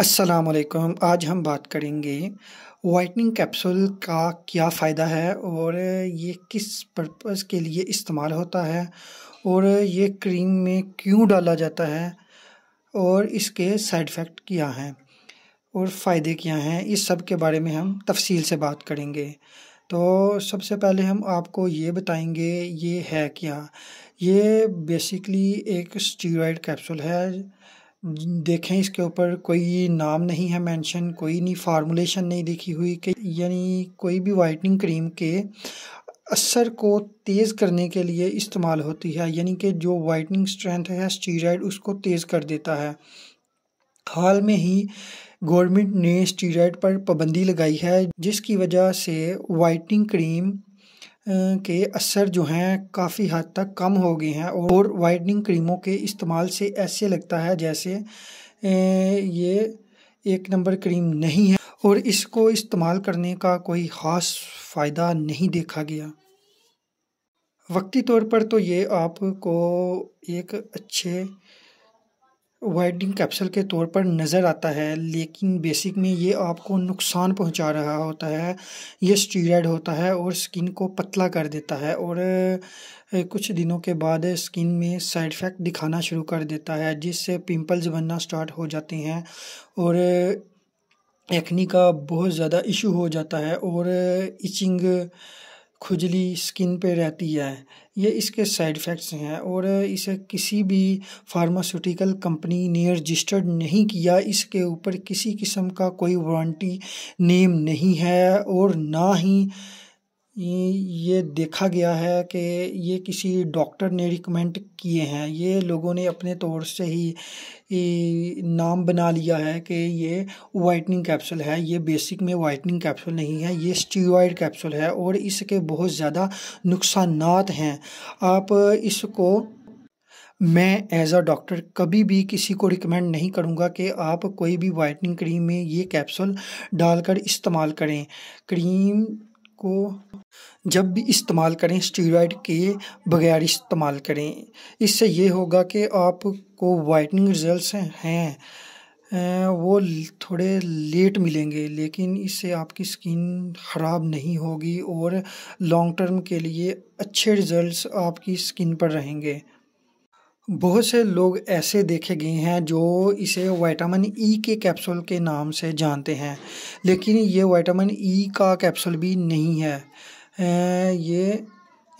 असलकम आज हम बात करेंगे वाइटनिंग कैप्सूल का क्या फ़ायदा है और ये किस पर्पज़ के लिए इस्तेमाल होता है और ये क्रीम में क्यों डाला जाता है और इसके साइड इफ़ेक्ट क्या हैं और फ़ायदे क्या हैं इस सब के बारे में हम तफसील से बात करेंगे तो सबसे पहले हम आपको ये बताएंगे ये है क्या ये बेसिकली एक स्टीरॉयड कैप्सूल है देखें इसके ऊपर कोई नाम नहीं है मेंशन कोई नहीं फार्मूलेशन नहीं लिखी हुई कि यानी कोई भी वाइटनिंग क्रीम के असर को तेज़ करने के लिए इस्तेमाल होती है यानी कि जो वाइटनिंग स्ट्रेंथ है स्टीराइड उसको तेज़ कर देता है हाल में ही गवर्नमेंट ने स्टीराइड पर पाबंदी लगाई है जिसकी वजह से वाइटनिंग क्रीम के असर जो हैं काफ़ी हद तक कम हो गए हैं और वाइटनिंग क्रीमों के इस्तेमाल से ऐसे लगता है जैसे ये एक नंबर क्रीम नहीं है और इसको इस्तेमाल करने का कोई ख़ास फ़ायदा नहीं देखा गया वक्ती तौर पर तो ये आपको एक अच्छे वाइडिंग कैप्सूल के तौर पर नज़र आता है लेकिन बेसिक में ये आपको नुकसान पहुंचा रहा होता है ये स्टीराइड होता है और स्किन को पतला कर देता है और कुछ दिनों के बाद स्किन में साइड इफ़ेक्ट दिखाना शुरू कर देता है जिससे पिंपल्स बनना स्टार्ट हो जाते हैं और एक्नी का बहुत ज़्यादा इशू हो जाता है और इचिंग खुजली स्किन पे रहती है ये इसके साइड इफ़ेक्ट्स हैं और इसे किसी भी फार्मास्यूटिकल कंपनी ने रजिस्टर्ड नहीं किया इसके ऊपर किसी किस्म का कोई वारंटी नेम नहीं है और ना ही ये देखा गया है कि ये किसी डॉक्टर ने रिकमेंड किए हैं ये लोगों ने अपने तौर से ही नाम बना लिया है कि ये वाइटनिंग कैप्सूल है ये बेसिक में वाइटनिंग कैप्सूल नहीं है ये स्टीरॉयड कैप्सूल है और इसके बहुत ज़्यादा नुकसान हैं आप इसको मैं एज अ डॉक्टर कभी भी किसी को रिकमेंड नहीं करूँगा कि आप कोई भी वाइटनिंग क्रीम में ये कैप्सूल डालकर इस्तेमाल करें क्रीम को जब भी इस्तेमाल करें स्टीरॉयड के बगैर इस्तेमाल करें इससे ये होगा कि आपको वाइटनिंग रिजल्ट्स हैं अं, वो थोड़े लेट मिलेंगे लेकिन इससे आपकी स्किन ख़राब नहीं होगी और लॉन्ग टर्म के लिए अच्छे रिजल्ट्स आपकी स्किन पर रहेंगे बहुत से लोग ऐसे देखे गए हैं जो इसे वाइटामिन ई e के कैप्सूल के नाम से जानते हैं लेकिन ये वाइटामिन ई e का कैप्सूल भी नहीं है ये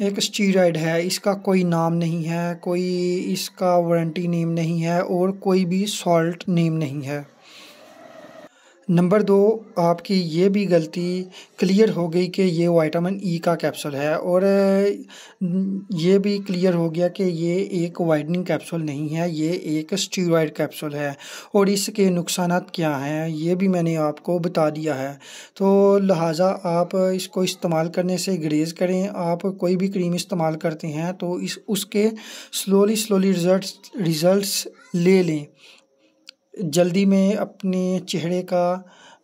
एक स्टीराइड है इसका कोई नाम नहीं है कोई इसका वारंटी नेम नहीं है और कोई भी सॉल्ट नेम नहीं है नंबर दो आपकी ये भी गलती क्लियर हो गई कि ये वाइटामिन ई e का कैप्सूल है और ये भी क्लियर हो गया कि ये एक वाइडनिंग कैप्सूल नहीं है ये एक स्टीरॉयड कैप्सूल है और इसके नुकसान क्या हैं ये भी मैंने आपको बता दिया है तो लिहाजा आप इसको इस्तेमाल करने से ग्रेज़ करें आप कोई भी क्रीम इस्तेमाल करते हैं तो इस उसके स्लोली स्लोली रिज़ल्ट रिज़ल्ट ले लें जल्दी में अपने चेहरे का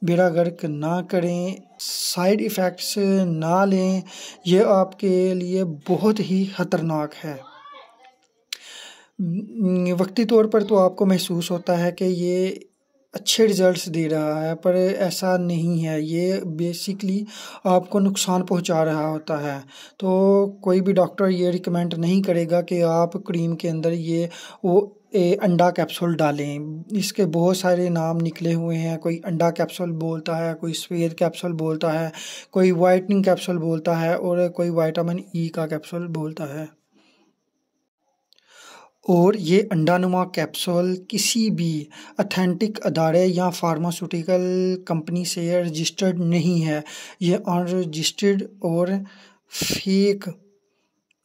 बेड़ा गर्क ना करें साइड इफ़ेक्ट्स ना लें यह आपके लिए बहुत ही ख़तरनाक है वक्ती तौर पर तो आपको महसूस होता है कि ये अच्छे रिजल्ट्स दे रहा है पर ऐसा नहीं है ये बेसिकली आपको नुकसान पहुंचा रहा होता है तो कोई भी डॉक्टर ये रिकमेंड नहीं करेगा कि आप क्रीम के अंदर ये वो ए, अंडा कैप्सूल डालें इसके बहुत सारे नाम निकले हुए हैं कोई अंडा कैप्सूल बोलता है कोई सफ़ेद कैप्सूल बोलता है कोई वाइटनिंग कैप्सूल बोलता है और कोई वाइटामिन ई e का कैप्सूल बोलता है और ये अंडानुमा कैप्सूल किसी भी अथेंटिक अदारे या फार्मास्यूटिकल कंपनी से रजिस्टर्ड नहीं है ये अनरजिस्टर्ड और fake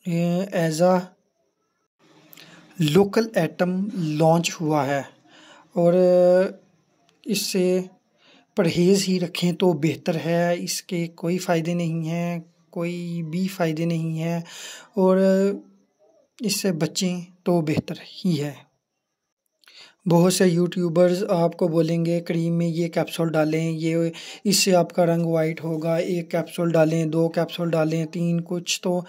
as a local atom launch हुआ है और इससे परहेज़ ही रखें तो बेहतर है इसके कोई फ़ायदे नहीं हैं कोई भी फ़ायदे नहीं हैं और इससे बचें तो बेहतर ही है बहुत से यूट्यूबर्स आपको बोलेंगे क्रीम में ये कैप्सूल डालें ये इससे आपका रंग वाइट होगा एक कैप्सूल डालें दो कैप्सूल डालें तीन कुछ तो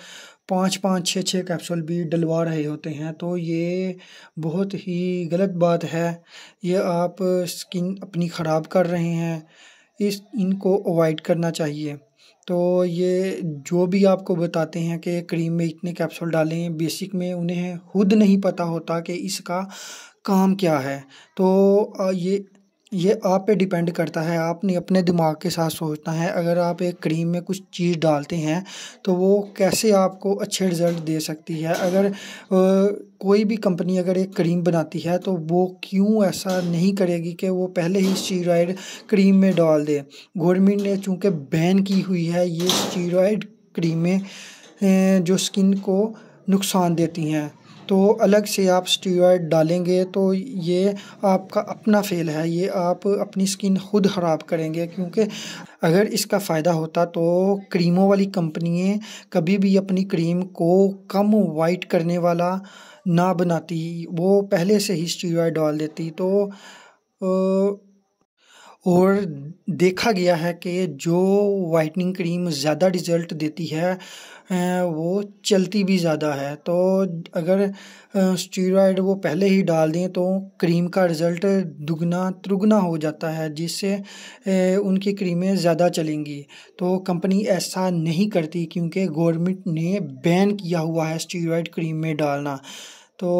पाँच पाँच छः छः कैप्सूल भी डलवा रहे होते हैं तो ये बहुत ही गलत बात है ये आप स्किन अपनी ख़राब कर रहे हैं इस इनको अवॉइड करना चाहिए तो ये जो भी आपको बताते हैं कि क्रीम में इतने कैप्सूल डालें बेसिक में उन्हें खुद नहीं पता होता कि इसका काम क्या है तो ये ये आप पे डिपेंड करता है आपने अपने दिमाग के साथ सोचना है अगर आप एक क्रीम में कुछ चीज़ डालते हैं तो वो कैसे आपको अच्छे रिज़ल्ट दे सकती है अगर आ, कोई भी कंपनी अगर एक क्रीम बनाती है तो वो क्यों ऐसा नहीं करेगी कि वो पहले ही स्टीरॉयड क्रीम में डाल दे गवर्नमेंट ने चूँकि बैन की हुई है ये स्टीरॉयड क्रीमें जो स्किन को नुकसान देती हैं तो अलग से आप स्टीरॉयड डालेंगे तो ये आपका अपना फेल है ये आप अपनी स्किन खुद ख़राब करेंगे क्योंकि अगर इसका फ़ायदा होता तो क्रीमों वाली कंपनियाँ कभी भी अपनी क्रीम को कम वाइट करने वाला ना बनाती वो पहले से ही स्टीरॉयड डाल देती तो आ, और देखा गया है कि जो वाइटनिंग क्रीम ज़्यादा रिज़ल्ट देती है वो चलती भी ज़्यादा है तो अगर स्टीरॉयड वो पहले ही डाल दें तो क्रीम का रिज़ल्ट दुगना त्रुगना हो जाता है जिससे उनकी क्रीमें ज़्यादा चलेंगी तो कंपनी ऐसा नहीं करती क्योंकि गवर्नमेंट ने बैन किया हुआ है स्टीरॉयड क्रीम में डालना तो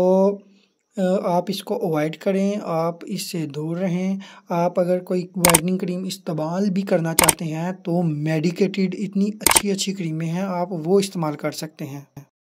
आप इसको अवॉइड करें आप इससे दूर रहें आप अगर कोई वाइटनिंग क्रीम इस्तेमाल भी करना चाहते हैं तो मेडिकेटेड इतनी अच्छी अच्छी क्रीमें हैं आप वो इस्तेमाल कर सकते हैं